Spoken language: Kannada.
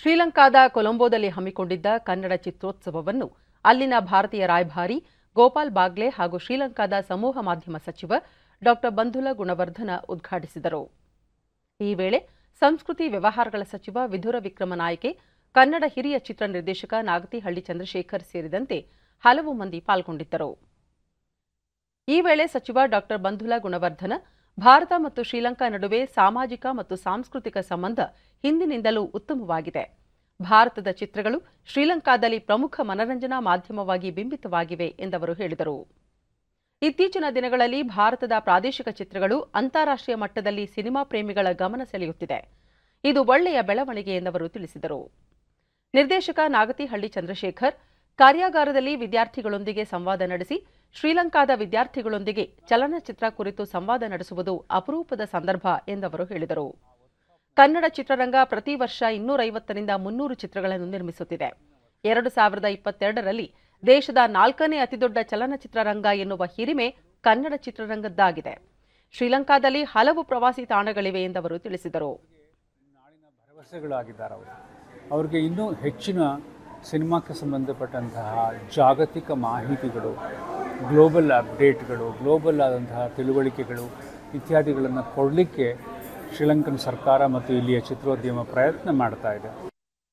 ಶ್ರೀಲಂಕಾದ ಕೊಲಂಬೋದಲ್ಲಿ ಹಮ್ಮಿಕೊಂಡಿದ್ದ ಕನ್ನಡ ಚಿತ್ರೋತ್ಸವವನ್ನು ಅಲ್ಲಿನ ಭಾರತೀಯ ರಾಯಭಾರಿ ಗೋಪಾಲ್ ಬಾಗ್ಲೆ ಹಾಗೂ ಶ್ರೀಲಂಕಾದ ಸಮೂಹ ಮಾಧ್ಯಮ ಸಚಿವ ಡಾಕ್ಟರ್ ಬಂಧುಲ ಗುಣವರ್ಧನ ಉದ್ಘಾಟಿಸಿದರು ಈ ವೇಳೆ ಸಂಸ್ಕೃತಿ ವ್ಯವಹಾರಗಳ ಸಚಿವ ವಿಧುರ ವಿಕ್ರಮ ನಾಯ್ಕೆ ಕನ್ನಡ ಹಿರಿಯ ಚಿತ್ರ ನಿರ್ದೇಶಕ ನಾಗತಿಹಳ್ಳಿ ಚಂದ್ರಶೇಖರ್ ಸೇರಿದಂತೆ ಹಲವು ಮಂದಿ ಪಾಲ್ಗೊಂಡಿದ್ದರು ಈ ವೇಳೆ ಸಚಿವ ಡಾಕ್ಟರ್ ಬಂಧುಲ ಗುಣವರ್ಧನ ಭಾರತ ಮತ್ತು ಶ್ರೀಲಂಕಾ ನಡುವೆ ಸಾಮಾಜಿಕ ಮತ್ತು ಸಾಂಸ್ಕೃತಿಕ ಸಂಬಂಧ ಹಿಂದಿನಿಂದಲೂ ಉತ್ತಮವಾಗಿದೆ ಭಾರತದ ಚಿತ್ರಗಳು ಶ್ರೀಲಂಕಾದಲ್ಲಿ ಪ್ರಮುಖ ಮನರಂಜನಾ ಮಾಧ್ಯಮವಾಗಿ ಬಿಂಬಿತವಾಗಿವೆ ಎಂದವರು ಹೇಳಿದರು ಇತ್ತೀಚಿನ ದಿನಗಳಲ್ಲಿ ಭಾರತದ ಪ್ರಾದೇಶಿಕ ಚಿತ್ರಗಳು ಅಂತಾರಾಷ್ಟ್ರೀಯ ಮಟ್ಟದಲ್ಲಿ ಸಿನಿಮಾ ಪ್ರೇಮಿಗಳ ಗಮನ ಸೆಳೆಯುತ್ತಿದೆ ಇದು ಒಳ್ಳೆಯ ಬೆಳವಣಿಗೆ ಎಂದವರು ತಿಳಿಸಿದರು ನಿರ್ದೇಶಕ ನಾಗತಿಹಳ್ಳಿ ಚಂದ್ರಶೇಖರ್ ಕಾರ್ಯಾಗಾರದಲ್ಲಿ ವಿದ್ಯಾರ್ಥಿಗಳೊಂದಿಗೆ ಸಂವಾದ ನಡೆಸಿ ಶ್ರೀಲಂಕಾದ ವಿದ್ಯಾರ್ಥಿಗಳೊಂದಿಗೆ ಚಲನಚಿತ್ರ ಕುರಿತು ಸಂವಾದ ನಡೆಸುವುದು ಅಪರೂಪದ ಸಂದರ್ಭ ಎಂದವರು ಹೇಳಿದರು ಕನ್ನಡ ಚಿತ್ರರಂಗ ಪ್ರತಿ ವರ್ಷ ಇನ್ನೂರೈವತ್ತರಿಂದ ಮುನ್ನೂರು ಚಿತ್ರಗಳನ್ನು ನಿರ್ಮಿಸುತ್ತಿದೆ ಎರಡು ಸಾವಿರದ ಇಪ್ಪತ್ತೆರಡರಲ್ಲಿ ದೇಶದ ನಾಲ್ಕನೇ ಅತಿದೊಡ್ಡ ಚಲನಚಿತ್ರರಂಗ ಎನ್ನುವ ಹಿರಿಮೆ ಕನ್ನಡ ಚಿತ್ರರಂಗದ್ದಾಗಿದೆ ಶ್ರೀಲಂಕಾದಲ್ಲಿ ಹಲವು ಪ್ರವಾಸಿ ತಾಣಗಳಿವೆ ಎಂದವರು ತಿಳಿಸಿದರು ಅವರಿಗೆ ಇನ್ನೂ ಹೆಚ್ಚಿನ ಸಿನಿಮಾಕ್ಕೆ ಸಂಬಂಧಪಟ್ಟಂತಹ ಜಾಗತಿಕ ಮಾಹಿತಿಗಳು ಗ್ಲೋಬಲ್ ಅಪ್ಡೇಟ್ಗಳು ಗ್ಲೋಬಲ್ ಆದಂತಹ ತಿಳುವಳಿಕೆಗಳು ಇತ್ಯಾದಿಗಳನ್ನು ಕೊಡಲಿಕ್ಕೆ ಶ್ರೀಲಂಕನ್ ಸರ್ಕಾರ ಮತ್ತು ಇಲ್ಲಿಯ ಚಿತ್ರೋದ್ಯಮ ಪ್ರಯತ್ನ ಮಾಡ್ತಾ ಇದೆ